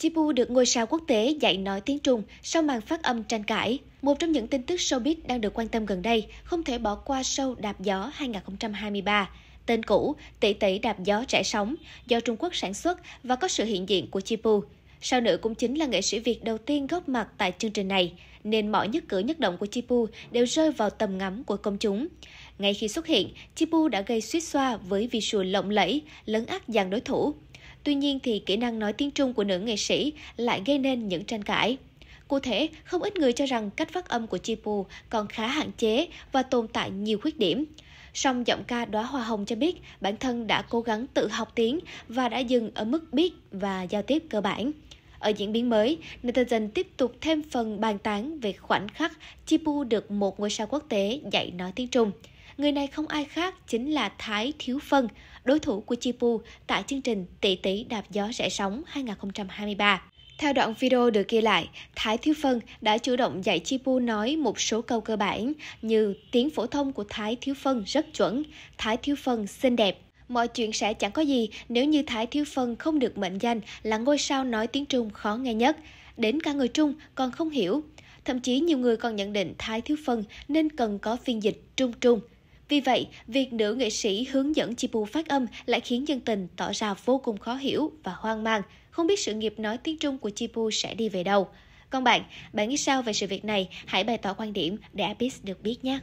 Chibu được ngôi sao quốc tế dạy nói tiếng Trung sau màn phát âm tranh cãi. Một trong những tin tức showbiz đang được quan tâm gần đây không thể bỏ qua show Đạp Gió 2023. Tên cũ, tỷ tỷ đạp gió trẻ sóng, do Trung Quốc sản xuất và có sự hiện diện của Chibu. Sao nữ cũng chính là nghệ sĩ Việt đầu tiên góp mặt tại chương trình này, nên mọi nhất cử nhất động của Chipu đều rơi vào tầm ngắm của công chúng. Ngay khi xuất hiện, Chipu đã gây suýt xoa với visual lộng lẫy, lấn át dàn đối thủ. Tuy nhiên thì kỹ năng nói tiếng Trung của nữ nghệ sĩ lại gây nên những tranh cãi. Cụ thể, không ít người cho rằng cách phát âm của Chipu còn khá hạn chế và tồn tại nhiều khuyết điểm. Song giọng ca Đóa Hoa Hồng cho biết bản thân đã cố gắng tự học tiếng và đã dừng ở mức biết và giao tiếp cơ bản. Ở diễn biến mới, Netizen tiếp tục thêm phần bàn tán về khoảnh khắc Chipu được một ngôi sao quốc tế dạy nói tiếng Trung. Người này không ai khác chính là Thái Thiếu Phân, đối thủ của Chipu tại chương trình Tỷ Tỷ Đạp Gió Rẽ Sóng 2023. Theo đoạn video được ghi lại, Thái Thiếu Phân đã chủ động dạy Chipu nói một số câu cơ bản như tiếng phổ thông của Thái Thiếu Phân rất chuẩn, Thái Thiếu Phân xinh đẹp. Mọi chuyện sẽ chẳng có gì nếu như Thái Thiếu Phân không được mệnh danh là ngôi sao nói tiếng Trung khó nghe nhất. Đến cả người Trung còn không hiểu. Thậm chí nhiều người còn nhận định Thái Thiếu Phân nên cần có phiên dịch Trung Trung vì vậy, việc nữ nghệ sĩ hướng dẫn Chipu phát âm lại khiến dân tình tỏ ra vô cùng khó hiểu và hoang mang, không biết sự nghiệp nói tiếng Trung của Chipu sẽ đi về đâu. Còn bạn, bạn nghĩ sao về sự việc này? Hãy bày tỏ quan điểm để Abyss được biết nhé!